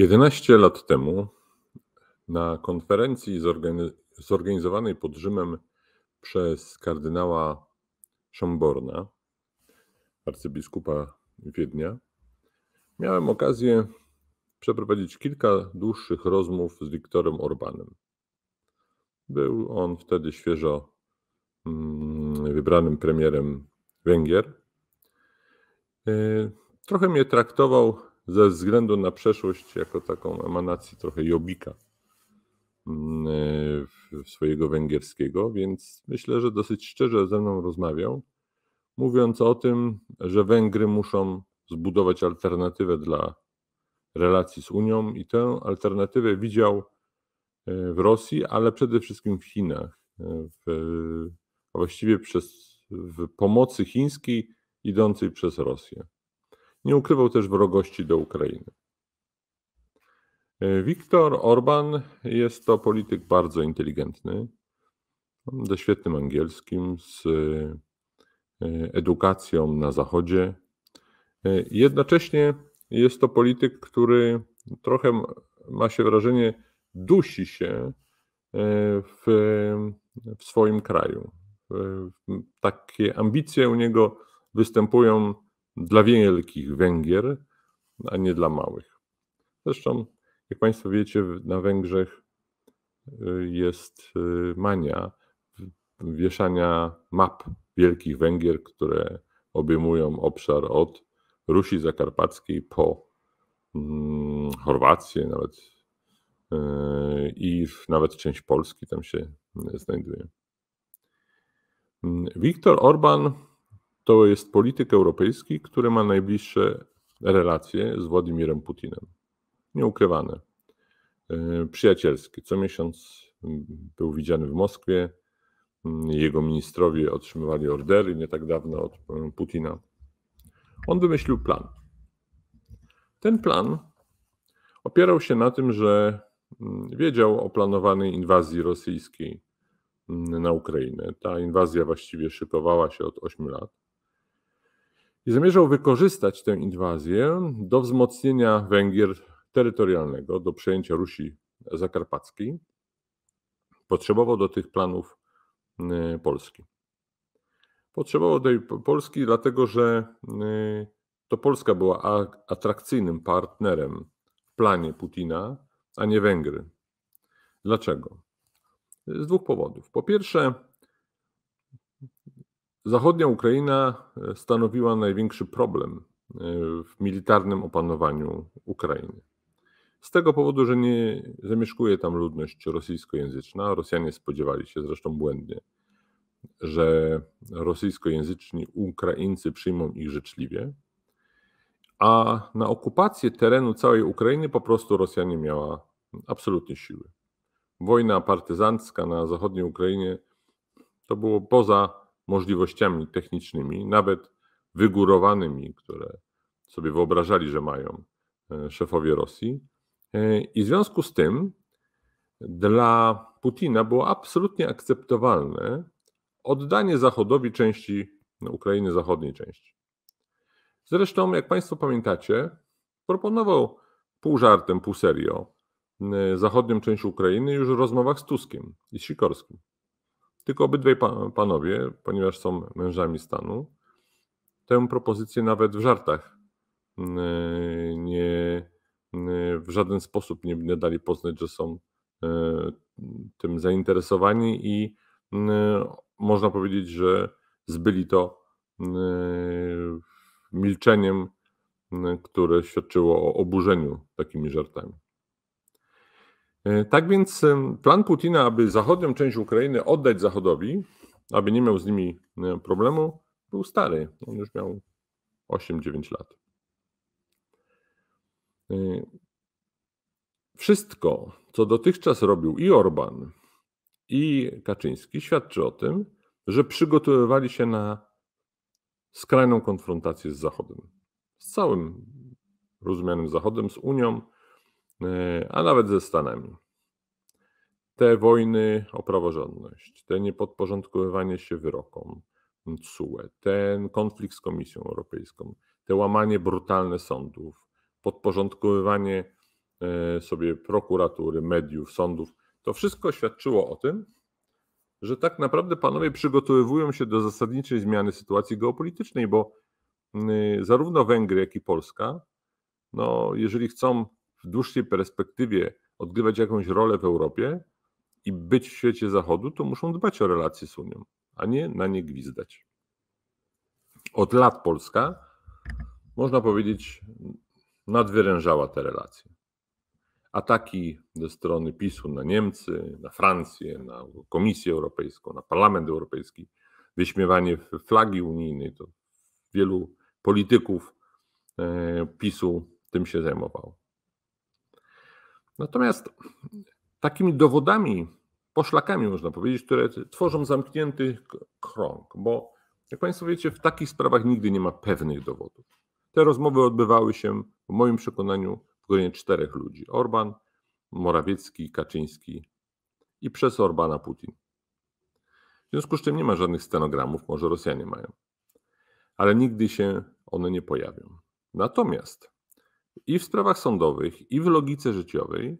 11 lat temu na konferencji zorganizowanej pod Rzymem przez kardynała Szomborna, arcybiskupa Wiednia, miałem okazję przeprowadzić kilka dłuższych rozmów z Wiktorem Orbanem. Był on wtedy świeżo mm, wybranym premierem Węgier. E, trochę mnie traktował ze względu na przeszłość jako taką emanacji trochę Jobika mm, y, swojego węgierskiego, więc myślę, że dosyć szczerze ze mną rozmawiał, mówiąc o tym, że Węgry muszą zbudować alternatywę dla relacji z Unią i tę alternatywę widział y, w Rosji, ale przede wszystkim w Chinach, y, w, a właściwie przez, w pomocy chińskiej idącej przez Rosję. Nie ukrywał też wrogości do Ukrainy. E, Viktor Orban jest to polityk bardzo inteligentny, ze świetnym angielskim, z e, edukacją na Zachodzie. E, jednocześnie jest to polityk, który trochę ma się wrażenie, dusi się w, w swoim kraju. Takie ambicje u niego występują dla wielkich Węgier, a nie dla małych. Zresztą, jak Państwo wiecie, na Węgrzech y, jest y, mania wieszania map wielkich Węgier, które obejmują obszar od Rusi Zakarpackiej po mm, Chorwację, nawet y, i nawet część Polski tam się znajduje. Wiktor mm, Orban to jest polityk europejski, który ma najbliższe relacje z Władimirem Putinem. Nieukrywane, e, przyjacielskie. Co miesiąc mm, był widziany w Moskwie, mm, jego ministrowie otrzymywali ordery nie tak dawno od e, Putina. On wymyślił plan. Ten plan opierał się na tym, że mm, wiedział o planowanej inwazji rosyjskiej na Ukrainę. Ta inwazja właściwie szykowała się od 8 lat i zamierzał wykorzystać tę inwazję do wzmocnienia Węgier terytorialnego, do przejęcia Rusi Zakarpackiej. Potrzebował do tych planów y, Polski. Potrzebował tej Polski, dlatego że y, to Polska była atrakcyjnym partnerem w planie Putina, a nie Węgry. Dlaczego? Z dwóch powodów. Po pierwsze, Zachodnia Ukraina e, stanowiła największy problem e, w militarnym opanowaniu Ukrainy. Z tego powodu, że nie zamieszkuje tam ludność rosyjskojęzyczna, Rosjanie spodziewali się zresztą błędnie, że rosyjskojęzyczni Ukraińcy przyjmą ich życzliwie, a na okupację terenu całej Ukrainy po prostu Rosjanie miała absolutnie siły. Wojna partyzancka na zachodniej Ukrainie to było poza możliwościami technicznymi, nawet wygórowanymi, które sobie wyobrażali, że mają e, szefowie Rosji. E, I w związku z tym dla Putina było absolutnie akceptowalne oddanie Zachodowi części no, Ukrainy, zachodniej części. Zresztą, jak Państwo pamiętacie, proponował pół żartem, pół serio e, zachodnią część Ukrainy już w rozmowach z Tuskiem i Sikorskim. Tylko obydwaj panowie, ponieważ są mężami stanu, tę propozycję nawet w żartach mm, nie, mm, w żaden sposób nie dali poznać, że są e, tym zainteresowani i mm, można powiedzieć, że zbyli to milczeniem, które świadczyło o oburzeniu takimi żartami. E, tak więc plan Putina, aby zachodnią część Ukrainy oddać Zachodowi, aby nie miał z nimi e, problemu, był stary. On już miał 8-9 lat. E, wszystko, co dotychczas robił i Orban, i Kaczyński, świadczy o tym, że przygotowywali się na skrajną konfrontację z Zachodem. Z całym rozumianym Zachodem, z Unią, E, a nawet ze Stanami. Te wojny o praworządność, te niepodporządkowywanie się wyrokom CUE, ten konflikt z Komisją Europejską, te łamanie brutalne sądów, podporządkowywanie e, sobie prokuratury, mediów, sądów, to wszystko świadczyło o tym, że tak naprawdę panowie przygotowują się do zasadniczej zmiany sytuacji geopolitycznej, bo mm, zarówno Węgry, jak i Polska, no, jeżeli chcą w dłuższej perspektywie odgrywać jakąś rolę w Europie i być w świecie Zachodu, to muszą dbać o relacje z Unią, a nie na nie gwizdać. Od lat Polska, można powiedzieć, nadwyrężała te relacje. Ataki ze strony PiSu na Niemcy, na Francję, na Komisję Europejską, na Parlament Europejski, wyśmiewanie flagi unijnej, to wielu polityków e, PiSu tym się zajmowało. Natomiast takimi dowodami, poszlakami można powiedzieć, które tworzą zamknięty krąg, bo jak Państwo wiecie, w takich sprawach nigdy nie ma pewnych dowodów. Te rozmowy odbywały się, w moim przekonaniu, w gronie czterech ludzi: Orban, Morawiecki, Kaczyński i przez Orbana Putin. W związku z czym nie ma żadnych stenogramów, może Rosjanie mają, ale nigdy się one nie pojawią. Natomiast i w sprawach sądowych, i w logice życiowej,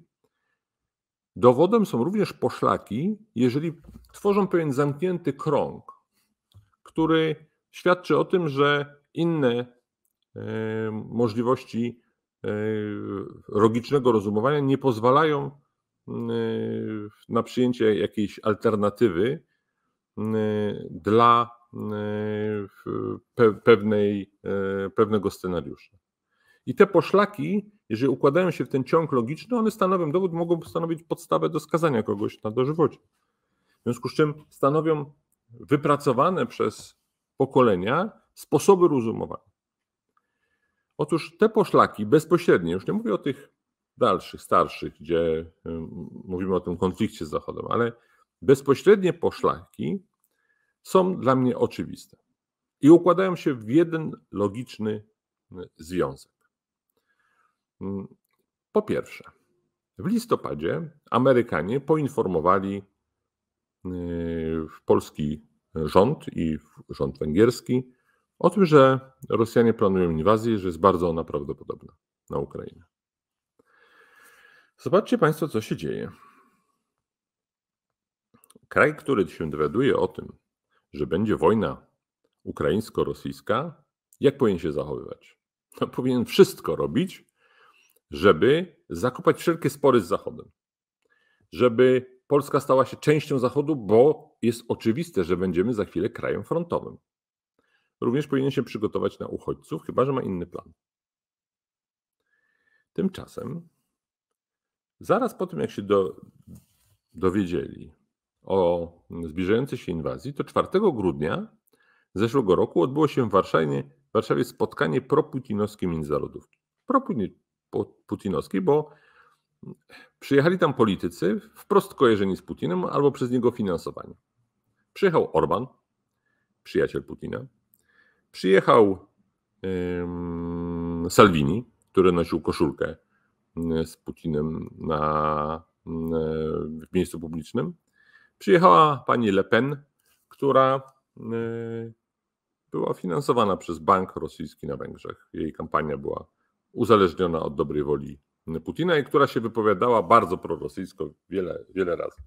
dowodem są również poszlaki, jeżeli tworzą pewien zamknięty krąg, który świadczy o tym, że inne e, możliwości e, logicznego rozumowania nie pozwalają mm, e, na przyjęcie jakiejś alternatywy mm, dla mm, pewnej, pewnego scenariusza. I te poszlaki, jeżeli układają się w ten ciąg logiczny, one stanowią dowód, mogą stanowić podstawę do skazania kogoś na dożywocie. W związku z czym stanowią wypracowane przez pokolenia sposoby rozumowania. Otóż te poszlaki bezpośrednie, już nie mówię o tych dalszych, starszych, gdzie mówimy o tym konflikcie z Zachodem, ale bezpośrednie poszlaki są dla mnie oczywiste i układają się w jeden logiczny y, związek. Mm, po pierwsze, w listopadzie Amerykanie poinformowali y, polski rząd i rząd węgierski o tym, że Rosjanie planują inwazję, że jest bardzo ona prawdopodobna na Ukrainę. Zobaczcie Państwo, co się dzieje. Kraj, który się dowiaduje o tym, że będzie wojna ukraińsko-rosyjska, jak powinien się zachowywać? No, powinien wszystko robić, żeby zakopać wszelkie spory z Zachodem, żeby Polska stała się częścią Zachodu, bo jest oczywiste, że będziemy za chwilę krajem frontowym. Również powinien się przygotować na uchodźców, chyba że ma inny plan. Tymczasem, zaraz po tym, jak się do, dowiedzieli o zbliżającej się inwazji, to 4 grudnia zeszłego roku odbyło się w Warszawie, w Warszawie spotkanie proputinowskie międzynarodówki. Proputin, putinowskiej, bo przyjechali tam politycy wprost kojarzeni z Putinem albo przez niego finansowani. Przyjechał Orban, przyjaciel Putina, przyjechał Salvini, który nosił koszulkę z Putinem na, w miejscu publicznym. Przyjechała pani Le Pen, która była finansowana przez bank rosyjski na Węgrzech. Jej kampania była uzależniona od dobrej woli Putina i która się wypowiadała bardzo prorosyjsko wiele, wiele razy.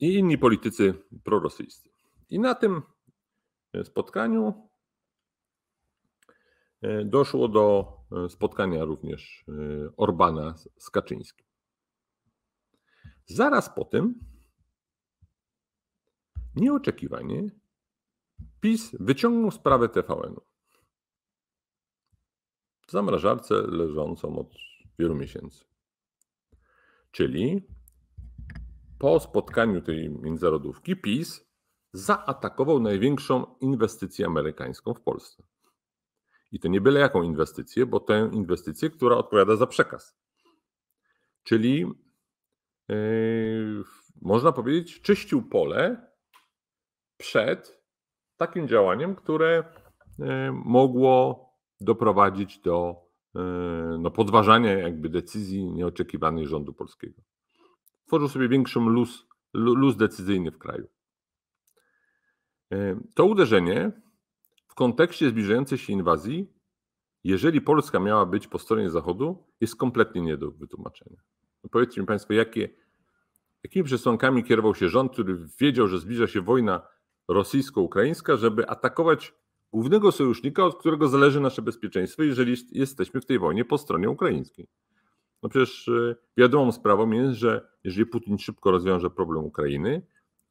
I inni politycy prorosyjscy. I na tym spotkaniu e, doszło do e, spotkania również e, Orbana z Kaczyńskim. Zaraz po tym, nieoczekiwanie, PiS wyciągnął sprawę TVN-u zamrażarce leżącą od wielu miesięcy. Czyli po spotkaniu tej międzynarodówki PiS zaatakował największą inwestycję amerykańską w Polsce. I to nie byle jaką inwestycję, bo tę inwestycję, która odpowiada za przekaz. Czyli yy, można powiedzieć, czyścił pole przed takim działaniem, które yy, mogło doprowadzić do e, no, podważania jakby decyzji nieoczekiwanej rządu polskiego. Tworzył sobie większy luz, luz decyzyjny w kraju. E, to uderzenie w kontekście zbliżającej się inwazji, jeżeli Polska miała być po stronie Zachodu, jest kompletnie nie do wytłumaczenia. No, powiedzcie mi Państwo, jakie, jakimi przesłankami kierował się rząd, który wiedział, że zbliża się wojna rosyjsko-ukraińska, żeby atakować głównego sojusznika, od którego zależy nasze bezpieczeństwo, jeżeli jesteśmy w tej wojnie po stronie ukraińskiej. No przecież y, wiadomą sprawą jest, że jeżeli Putin szybko rozwiąże problem Ukrainy,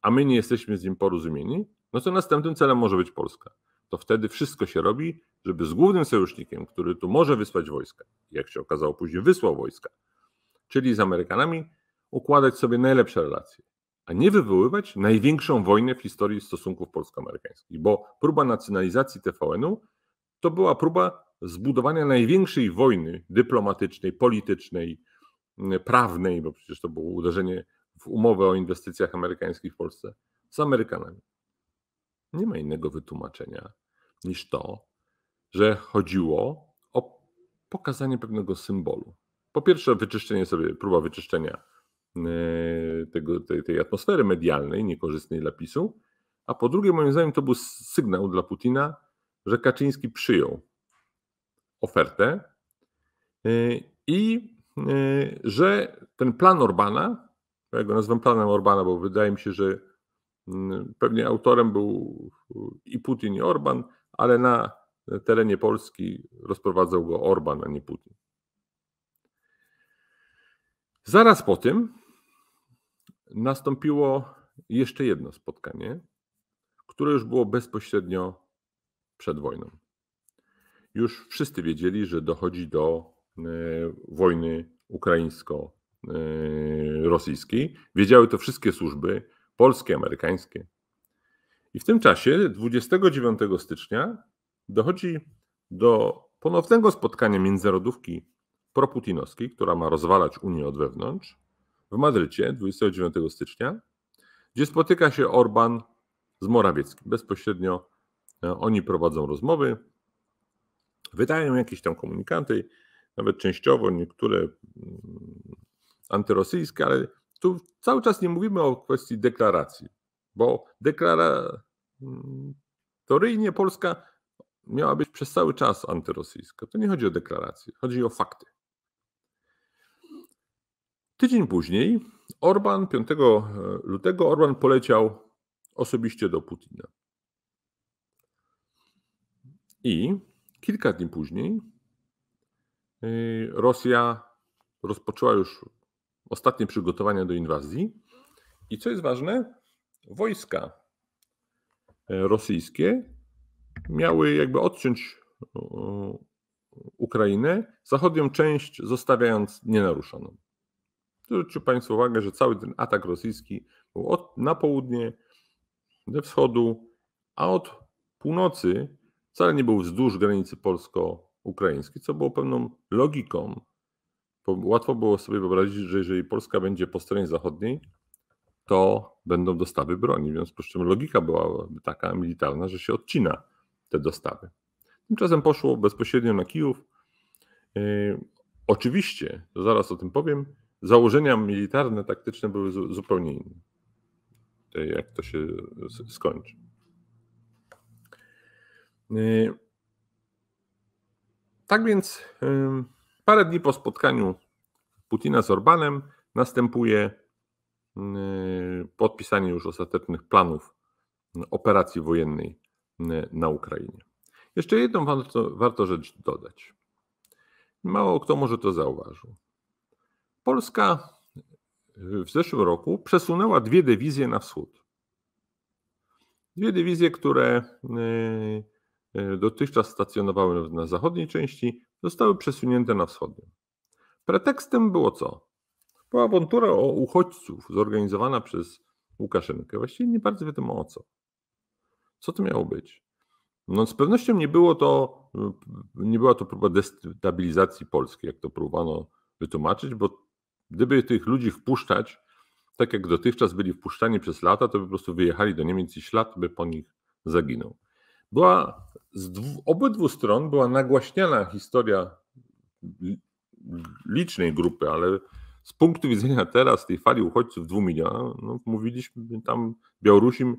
a my nie jesteśmy z nim porozumieni, no to następnym celem może być Polska. To wtedy wszystko się robi, żeby z głównym sojusznikiem, który tu może wysłać wojska, jak się okazało później wysłał wojska, czyli z Amerykanami, układać sobie najlepsze relacje a nie wywoływać największą wojnę w historii stosunków polsko-amerykańskich, bo próba nacjonalizacji TVN-u to była próba zbudowania największej wojny dyplomatycznej, politycznej, mm, prawnej, bo przecież to było uderzenie w umowę o inwestycjach amerykańskich w Polsce z Amerykanami. Nie ma innego wytłumaczenia niż to, że chodziło o pokazanie pewnego symbolu. Po pierwsze, wyczyszczenie sobie, próba wyczyszczenia E, tego, tej, tej atmosfery medialnej niekorzystnej dla PiSu, a po drugie, moim zdaniem, to był sygnał dla Putina, że Kaczyński przyjął ofertę e, i e, że ten plan Orbana, ja go nazywam planem Orbana, bo wydaje mi się, że mm, pewnie autorem był i Putin, i Orban, ale na terenie Polski rozprowadzał go Orban, a nie Putin. Zaraz po tym nastąpiło jeszcze jedno spotkanie, które już było bezpośrednio przed wojną. Już wszyscy wiedzieli, że dochodzi do e, wojny ukraińsko-rosyjskiej. Wiedziały to wszystkie służby polskie, amerykańskie. I w tym czasie, 29 stycznia, dochodzi do ponownego spotkania międzynarodówki proputinowskiej, która ma rozwalać Unię od wewnątrz, w Madrycie 29 stycznia, gdzie spotyka się Orban z Morawieckim. Bezpośrednio e, oni prowadzą rozmowy, wydają jakieś tam komunikaty, nawet częściowo niektóre mm, antyrosyjskie, ale tu cały czas nie mówimy o kwestii deklaracji, bo deklaratoryjnie mm, Polska miała być przez cały czas antyrosyjska. To nie chodzi o deklaracje, chodzi o fakty. Tydzień później Orban 5 e, lutego Orban poleciał osobiście do Putina. I kilka dni później e, Rosja rozpoczęła już ostatnie przygotowania do inwazji. I co jest ważne, wojska e, rosyjskie miały jakby odciąć Ukrainę, zachodnią część zostawiając nienaruszoną. Zwróćcie Państwo uwagę, że cały ten atak rosyjski był od, na południe, ze wschodu, a od północy wcale nie był wzdłuż granicy polsko-ukraińskiej, co było pewną logiką. Bo łatwo było sobie wyobrazić, że jeżeli Polska będzie po stronie zachodniej, to będą dostawy broni. W związku z czym logika była taka militarna, że się odcina te dostawy. Tymczasem poszło bezpośrednio na Kijów. Yy, oczywiście, zaraz o tym powiem, założenia militarne, taktyczne były zupełnie inne. E, jak to się skończy. E, tak więc e, parę dni po spotkaniu Putina z Orbanem następuje podpisanie już ostatecznych planów operacji wojennej na Ukrainie. Jeszcze jedną warto, warto rzecz dodać. Mało kto może to zauważył. Polska y, w zeszłym roku przesunęła dwie dywizje na wschód. Dwie dywizje, które y, y, dotychczas stacjonowały na zachodniej części, zostały przesunięte na wschodnią. Pretekstem było co? Była awantura o uchodźców zorganizowana przez Łukaszenkę. Właściwie nie bardzo wiadomo o co. Co to miało być? No, z pewnością nie, było to, nie była to próba destabilizacji Polski, jak to próbowano wytłumaczyć, bo Gdyby tych ludzi wpuszczać, tak jak dotychczas byli wpuszczani przez lata, to by po prostu wyjechali do Niemiec i ślad by po nich zaginął. Była z dwu, obydwu stron była nagłaśniana historia licznej grupy, ale z punktu widzenia teraz tej fali uchodźców 2 milionów, no, mówiliśmy tam Białorusin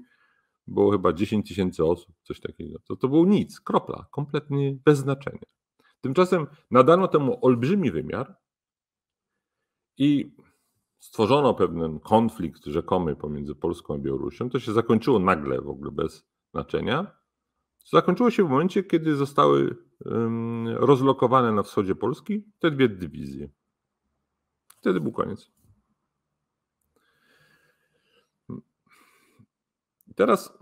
było chyba 10 tysięcy osób, coś takiego. To, to był nic, kropla, kompletnie bez znaczenia. Tymczasem nadano temu olbrzymi wymiar, i stworzono pewien konflikt rzekomy pomiędzy Polską a Białorusią. To się zakończyło nagle, w ogóle bez znaczenia. Zakończyło się w momencie, kiedy zostały rozlokowane na wschodzie Polski te dwie dywizje. Wtedy był koniec. teraz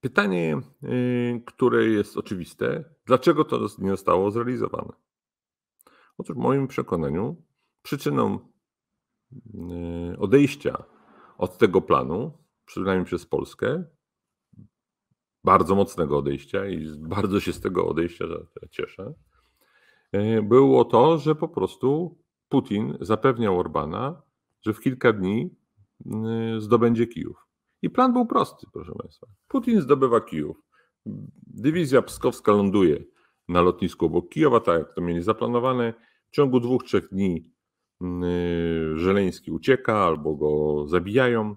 pytanie, y, które jest oczywiste, dlaczego to nie zostało zrealizowane? Otóż w moim przekonaniu przyczyną y, odejścia od tego planu, przynajmniej przez Polskę, bardzo mocnego odejścia i bardzo się z tego odejścia cieszę, y, było to, że po prostu Putin zapewniał Orbana, że w kilka dni y, zdobędzie Kijów. I plan był prosty, proszę Państwa. Putin zdobywa Kijów. Dywizja pskowska ląduje na lotnisku obok Kijowa, tak jak to mieli zaplanowane. W ciągu dwóch, trzech dni mm, y, Żeleński ucieka albo go zabijają.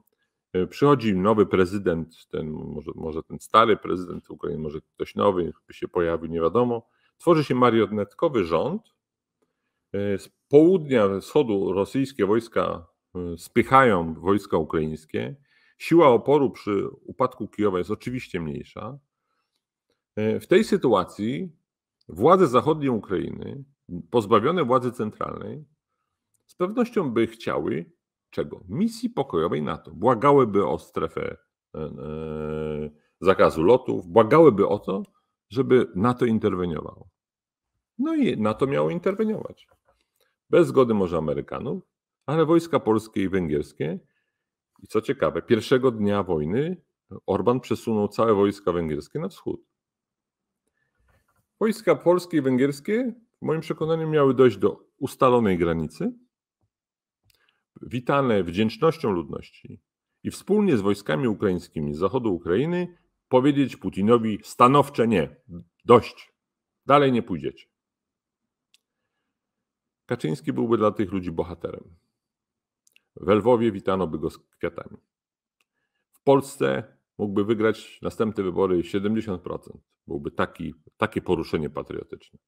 Y, przychodzi nowy prezydent, ten, może, może ten stary prezydent Ukrainy, może ktoś nowy by się pojawił, nie wiadomo. Tworzy się marionetkowy rząd. Y, z południa, wschodu rosyjskie wojska spychają wojska ukraińskie. Siła oporu przy upadku Kijowa jest oczywiście mniejsza. W tej sytuacji władze zachodniej Ukrainy, pozbawione władzy centralnej, z pewnością by chciały czego? Misji pokojowej NATO. Błagałyby o strefę e, e, zakazu lotów, błagałyby o to, żeby NATO interweniowało. No i NATO miało interweniować. Bez zgody może Amerykanów, ale wojska polskie i węgierskie. I co ciekawe, pierwszego dnia wojny Orban przesunął całe wojska węgierskie na wschód. Wojska polskie i węgierskie, w moim przekonaniu, miały dojść do ustalonej granicy, witane wdzięcznością ludności i wspólnie z wojskami ukraińskimi z zachodu Ukrainy powiedzieć Putinowi stanowcze nie, dość, dalej nie pójdziecie. Kaczyński byłby dla tych ludzi bohaterem. W Lwowie witano by go z kwiatami. W Polsce mógłby wygrać następne wybory 70%. Byłby taki, takie poruszenie patriotyczne.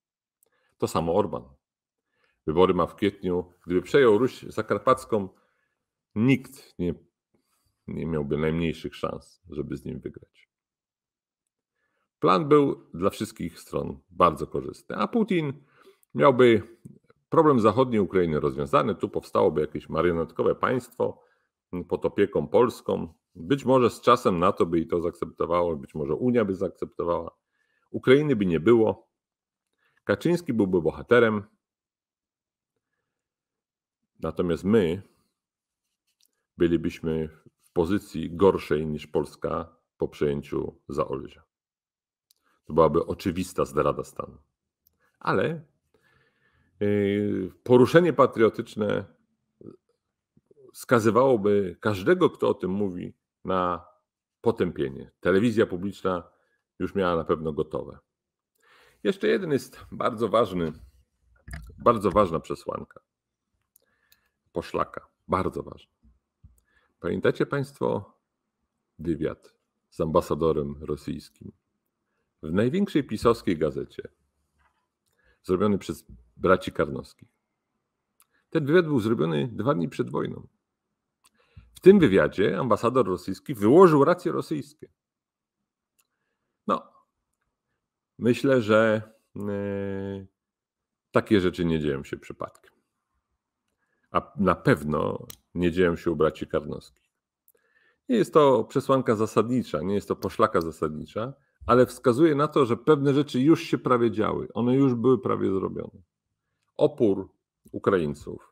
To samo Orban. Wybory ma w kwietniu. Gdyby przejął Ruś Zakarpacką, nikt nie, nie miałby najmniejszych szans, żeby z nim wygrać. Plan był dla wszystkich stron bardzo korzystny, a Putin miałby problem zachodniej Ukrainy rozwiązany. Tu powstałoby jakieś marionetkowe państwo, pod opieką polską. Być może z czasem NATO by i to zaakceptowało, być może Unia by zaakceptowała. Ukrainy by nie było. Kaczyński byłby bohaterem. Natomiast my bylibyśmy w pozycji gorszej niż Polska po przejęciu Zaolzia. To byłaby oczywista zdrada stanu. Ale y, poruszenie patriotyczne skazywałoby każdego, kto o tym mówi, na potępienie. Telewizja publiczna już miała na pewno gotowe. Jeszcze jeden jest bardzo ważny, bardzo ważna przesłanka. Poszlaka, bardzo ważna. Pamiętacie Państwo wywiad z ambasadorem rosyjskim w największej pisowskiej gazecie, zrobiony przez braci Karnowskich. Ten wywiad był zrobiony dwa dni przed wojną. W tym wywiadzie ambasador rosyjski wyłożył racje rosyjskie. No, myślę, że yy, takie rzeczy nie dzieją się przypadkiem. A na pewno nie dzieją się u braci Karnowskich. Nie jest to przesłanka zasadnicza, nie jest to poszlaka zasadnicza, ale wskazuje na to, że pewne rzeczy już się prawie działy, one już były prawie zrobione. Opór Ukraińców,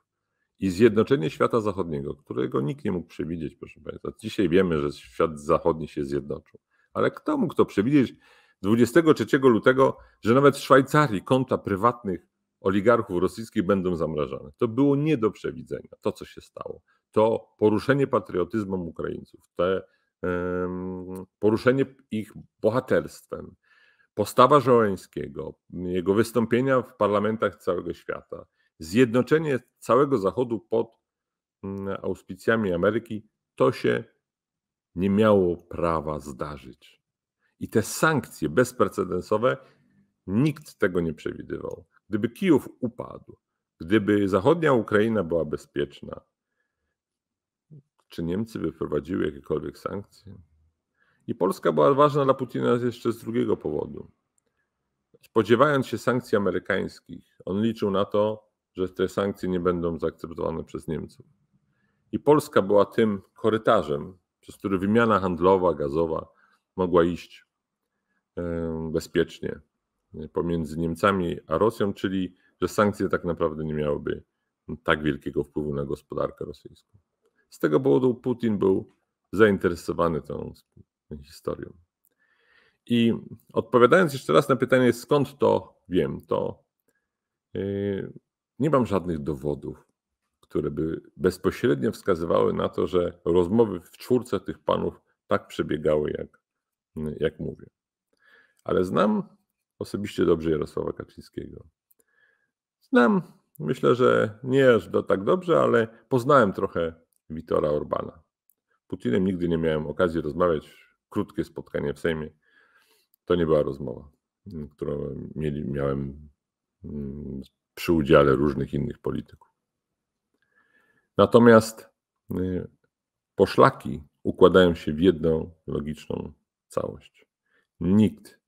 i zjednoczenie świata zachodniego, którego nikt nie mógł przewidzieć, proszę Państwa. Dzisiaj wiemy, że świat zachodni się zjednoczył, ale kto mógł to przewidzieć 23 lutego, że nawet w Szwajcarii konta prywatnych oligarchów rosyjskich będą zamrażane? To było nie do przewidzenia, to co się stało. To poruszenie patriotyzmem Ukraińców, te, um, poruszenie ich bohaterstwem, postawa Żołańskiego, jego wystąpienia w parlamentach całego świata – zjednoczenie całego Zachodu pod mm, auspicjami Ameryki, to się nie miało prawa zdarzyć. I te sankcje bezprecedensowe, nikt tego nie przewidywał. Gdyby Kijów upadł, gdyby zachodnia Ukraina była bezpieczna, czy Niemcy wprowadziły jakiekolwiek sankcje? I Polska była ważna dla Putina jeszcze z drugiego powodu. Spodziewając się sankcji amerykańskich, on liczył na to, że te sankcje nie będą zaakceptowane przez Niemców. I Polska była tym korytarzem, przez który wymiana handlowa, gazowa mogła iść e, bezpiecznie pomiędzy Niemcami a Rosją, czyli że sankcje tak naprawdę nie miałyby tak wielkiego wpływu na gospodarkę rosyjską. Z tego powodu Putin był zainteresowany tą historią. I odpowiadając jeszcze raz na pytanie, skąd to wiem, to y, nie mam żadnych dowodów, które by bezpośrednio wskazywały na to, że rozmowy w czwórce tych panów tak przebiegały, jak, jak mówię. Ale znam osobiście dobrze Jarosława Kaczyńskiego. Znam, myślę, że nie aż do tak dobrze, ale poznałem trochę Witora Orbana. Putinem nigdy nie miałem okazji rozmawiać. Krótkie spotkanie w Sejmie. To nie była rozmowa, którą mieli, miałem mm, przy udziale różnych innych polityków. Natomiast y, poszlaki układają się w jedną logiczną całość. Nikt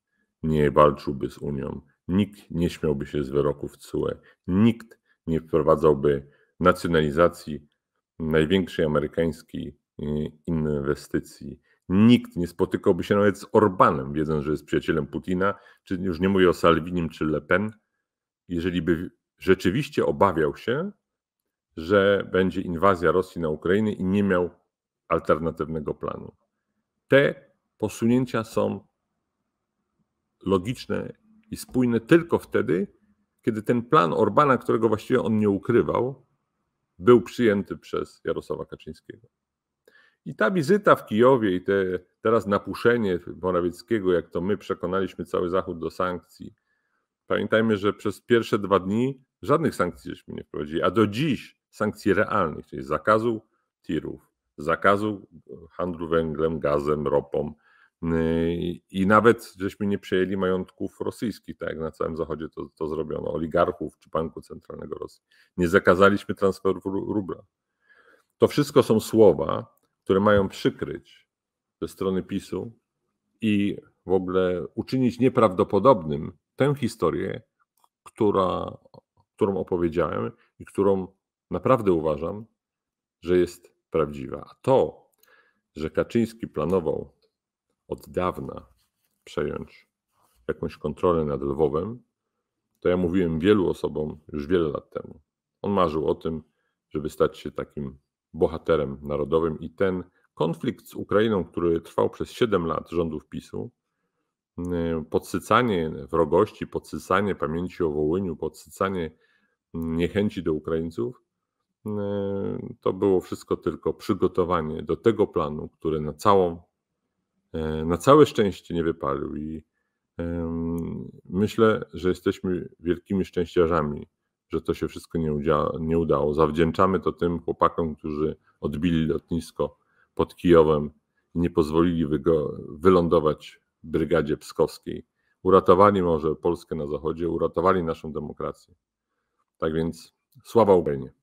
nie walczyłby z Unią, nikt nie śmiałby się z wyroków CUE, nikt nie wprowadzałby nacjonalizacji największej amerykańskiej y, inwestycji. Nikt nie spotykałby się nawet z Orbanem, wiedząc, że jest przyjacielem Putina, czy już nie mówię o Salvinim czy Le Pen, jeżeli by rzeczywiście obawiał się, że będzie inwazja Rosji na Ukrainę i nie miał alternatywnego planu. Te posunięcia są logiczne i spójne tylko wtedy, kiedy ten plan Orbana, którego właściwie on nie ukrywał, był przyjęty przez Jarosława Kaczyńskiego. I ta wizyta w Kijowie i te, teraz napuszenie Morawieckiego, jak to my przekonaliśmy cały Zachód do sankcji. Pamiętajmy, że przez pierwsze dwa dni Żadnych sankcji żeśmy nie wprowadzili, a do dziś sankcji realnych, czyli zakazu tirów, zakazu e, handlu węglem, gazem, ropą y, i nawet żeśmy nie przejęli majątków rosyjskich, tak jak na całym Zachodzie to, to zrobiono, oligarchów czy Banku Centralnego Rosji. Nie zakazaliśmy transferów rubla. To wszystko są słowa, które mają przykryć ze strony PiSu i w ogóle uczynić nieprawdopodobnym tę historię, która którą opowiedziałem i którą naprawdę uważam, że jest prawdziwa. A to, że Kaczyński planował od dawna przejąć jakąś kontrolę nad Lwowem, to ja mówiłem wielu osobom już wiele lat temu. On marzył o tym, żeby stać się takim bohaterem narodowym i ten konflikt z Ukrainą, który trwał przez 7 lat rządów PiSu, y, podsycanie wrogości, podsycanie pamięci o Wołyniu, podsycanie niechęci do Ukraińców, e, to było wszystko tylko przygotowanie do tego planu, który na całą, e, na całe szczęście nie wypalił i e, myślę, że jesteśmy wielkimi szczęściarzami, że to się wszystko nie, udzia, nie udało. Zawdzięczamy to tym chłopakom, którzy odbili lotnisko pod Kijowem i nie pozwolili wygo, wylądować brygadzie pskowskiej. Uratowali może Polskę na zachodzie, uratowali naszą demokrację. Tak więc sława Ukrainie.